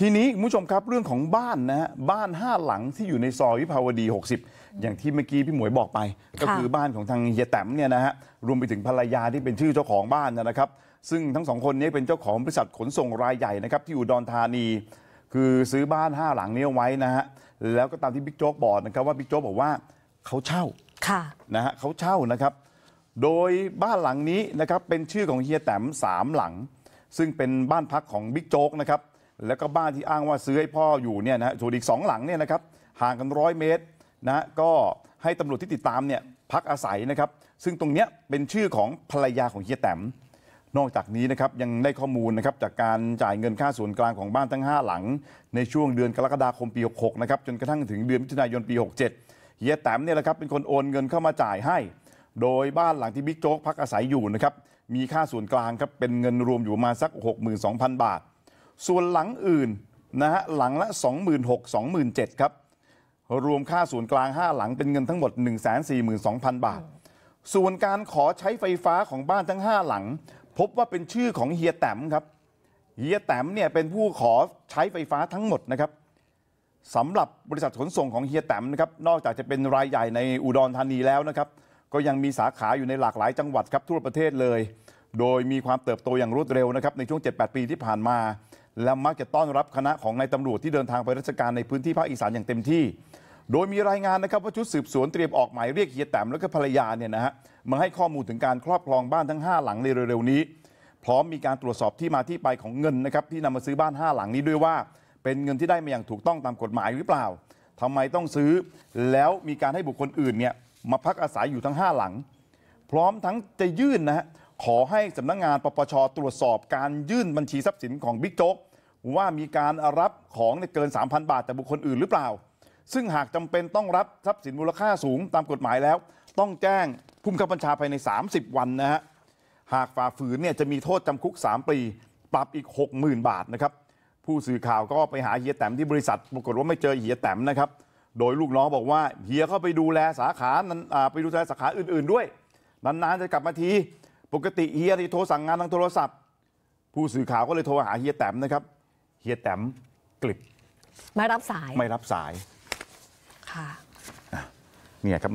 ทีนี้คุณผู้ชมครับเรื่องของบ้านนะฮะบ้านห้าหลังที่อยู่ในซอยวิภาวดี 60 อย่างที่เมื่อกี้ พี่หมวยบอกไป ก็คือบ้านของทางเฮียแตมเนี่ยนะฮะรวมไปถึงภรรยาที่เป็นชื่อเจ้าของบ้านนะครับ ซึ่งทั้งสองคนนี้เป็นเจ้าของบริษัทขนส่งรายใหญ่นะครับที่อุดรธานี คือซื้อบ้านห้าหลังนี้ไว้นะฮะแล้วก็ตามที่ บิ๊กโจ๊กบอกนะครับว่าบิ๊กโจ๊กบอกว่าเขาเช่าะนะฮะเขาเช่านะครับ โดยบ้านหลังนี้นะครับเป็นชื่อของเฮียแตมสามหลัง ซึ่งเป็นบ้านพักของบิ๊กโจ๊กนะครับแล้วก็บ้านที่อ้างว่าซื้อให้พ่ออยู่เนี่ยนะฮะส่วนอีกสองหลังเนี่ยนะครับห่างกันร้อยเมตรนะก็ให้ตำรวจที่ติดตามเนี่ยพักอาศัยนะครับซึ่งตรงเนี้ยเป็นชื่อของภรรยาของเฮียแตม นอกจากนี้นะครับยังได้ข้อมูลนะครับจากการจ่ายเงินค่าส่วนกลางของบ้านทั้ง 5 หลัง ในช่วงเดือนกรกฎาคมปี 66 นะครับจนกระทั่งถึงเดือนมิถุนายนปี 67 เฮียแตมเนี่ยแหละครับเป็นคนโอนเงินเข้ามาจ่ายให้ โดยบ้านหลังที่บิ๊กโจ๊กพักอาศัยอยู่นะครับมีค่าส่วนกลางครับเป็นเงินรวมอยู่มาสัก 62,000 บาทส่วนหลังอื่นนะฮะหลังละ26,000 27,000 ครับรวมค่าส่วนกลาง 5 หลังเป็นเงินทั้งหมด 142,000 บาท ส่วนการขอใช้ไฟฟ้าของบ้านทั้ง 5 หลัง พบว่าเป็นชื่อของเฮียแตมครับเฮียแตมเนี่ยเป็นผู้ขอใช้ไฟฟ้าทั้งหมดนะครับสำหรับบริษัทขนส่งของเฮียแตมนะครับนอกจากจะเป็นรายใหญ่ในอุดรธานีแล้วนะครับก็ยังมีสาขาอยู่ในหลากหลายจังหวัดครับทั่วประเทศเลย โดยมีความเติบโตอย่างรวดเร็วนะครับในช่วง 7-8 ปีที่ผ่านมาและมักจะต้อนรับคณะของนายตำรวจที่เดินทางไปราชการในพื้นที่ภาคอีสานอย่างเต็มที่ โดยมีรายงานนะครับว่าชุดสืบสวนเตรียมออกหมายเรียกเฮียแตมและก็ภรรยาเนี่ยนะฮะมาให้ข้อมูลถึงการครอบครองบ้านทั้ง 5 หลังในเร็วๆนี้ พร้อมมีการตรวจสอบที่มาที่ไปของเงินนะครับที่นำมาซื้อบ้าน 5 หลังนี้ด้วยว่า เป็นเงินที่ได้มาอย่างถูกต้องตามกฎหมายหรือเปล่า ทำไมต้องซื้อแล้วมีการให้บุคคลอื่นเนี่ยมาพักอาศัยอยู่ทั้ง5หลัง พร้อมทั้งจะยื่นนะฮะขอให้สำนักงงานปปชตรวจสอบการยื่นบัญชีทรัพย์สินของบิ๊กโจ๊ก ว่ามีการรับของเกิน 3,000 บาท แต่บุคคลอื่นหรือเปล่า ซึ่งหากจำเป็นต้องรับ ทรัพย์สินมูลค่าสูงตามกฎหมายแล้ว ต้องแจ้งผู้บังคับบัญชาภายใน 30 วันนะฮะหากฝ่าฝืนเนี่ยจะมีโทษจำคุก 3 ปีปรับอีก 60,000 บาทนะครับผู้สื่อข่าวก็ไปหาเฮียแต้มที่บริษัทปรากฏว่าไม่เจอเฮียแต้มนะครับโดยลูกน้องบอกว่าเฮียเข้าไปดูแลสาขานั้นไปดูแลสาขาอื่นๆด้วยนานๆจะกลับมาทีปกติเฮียจะโทรสั่งงานทางโทรศัพท์ ผู้สื่อข่าวก็เลยโทรหาเฮียแต้มนะครับ เฮียแต้มกลิบไม่รับสาย ไม่รับสายค่ะเนี่ยครับ